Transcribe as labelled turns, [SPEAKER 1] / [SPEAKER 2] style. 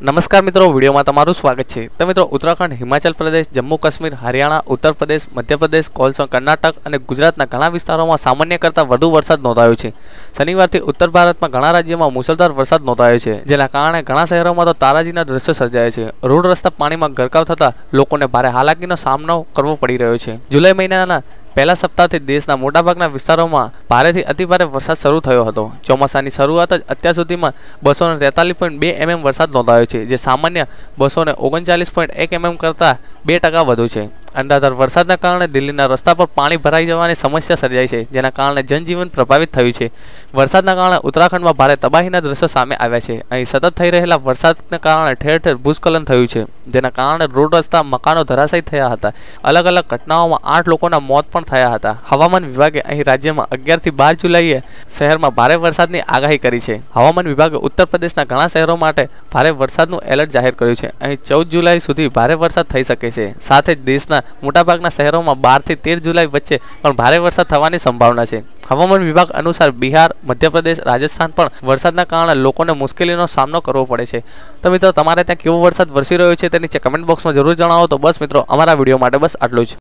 [SPEAKER 1] નમસ્કાર મિત્રો વિડીયોમાં તમારું સ્વાગત છે તો મિત્રો ઉત્તરાખંડ હિમાચલ પ્રદેશ જમ્મુ કાશ્મીર હરિયાણા ઉત્તર પ્રદેશ મધ્યપ્રદેશ કોલસો કર્ણાટક અને ગુજરાતના ઘણા વિસ્તારોમાં સામાન્ય કરતાં વધુ વરસાદ નોંધાયો છે શનિવારથી ઉત્તર ભારતમાં ઘણા રાજ્યોમાં મુસળધાર વરસાદ નોંધાયો છે જેના કારણે ઘણા શહેરોમાં તો તારાજીના દ્રશ્યો સર્જાયા છે રોડ રસ્તા પાણીમાં ગરકાવ થતાં લોકોને ભારે હાલાકીનો સામનો કરવો પડી રહ્યો છે જુલાઈ મહિનાના પહેલા સપ્તાહથી દેશના મોટાભાગના વિસ્તારોમાં ભારેથી અતિભારે વરસાદ શરૂ થયો હતો ચોમાસાની શરૂઆત જ અત્યાર સુધીમાં બસો ને તેતાલીસ પોઈન્ટ બે એમએમ વરસાદ નોંધાયો છે જે સામાન્ય બસોને ઓગણચાલીસ પોઈન્ટ એક એમએમ કરતાં બે ટકા વધુ છે અનરાધાર વરસાદના કારણે દિલ્હીના રસ્તા પર પાણી ભરાઈ જવાની સમસ્યા સર્જાઈ છે જેના કારણે જનજીવન પ્રભાવિત થયું છે વરસાદના કારણે ઉત્તરાખંડમાં ભારે તબાહીના દ્રશ્યો સામે આવ્યા છે અહીં સતત થઈ રહેલા વરસાદના કારણે ઠેર ઠેર ભૂસ્ખલન થયું છે જેના કારણે રોડ રસ્તા મકાનો ધરાશાયી થયા હતા અલગ અલગ ઘટનાઓમાં આઠ લોકોના મોત પણ થયા હતા હવામાન વિભાગે અહીં રાજ્યમાં અગિયારથી બાર જુલાઈએ શહેરમાં ભારે વરસાદની આગાહી કરી છે હવામાન વિભાગે ઉત્તર પ્રદેશના ઘણા શહેરો માટે ભારે વરસાદનું એલર્ટ જાહેર કર્યું છે અહીં ચૌદ જુલાઈ સુધી ભારે વરસાદ થઈ શકે શકે છે સાથે જ દેશના મોટાભાગના શહેરોમાં બારથી તેર જુલાઈ વચ્ચે પણ ભારે વરસાદ થવાની સંભાવના છે હવામાન વિભાગ અનુસાર બિહાર મધ્યપ્રદેશ રાજસ્થાન પણ વરસાદના કારણે લોકોને મુશ્કેલીનો સામનો કરવો પડે છે તો મિત્રો તમારે ત્યાં કેવો વરસાદ વરસી રહ્યો છે તેની કમેન્ટ બોક્સમાં જરૂર જણાવો તો બસ મિત્રો અમારા વિડીયો માટે બસ આટલું જ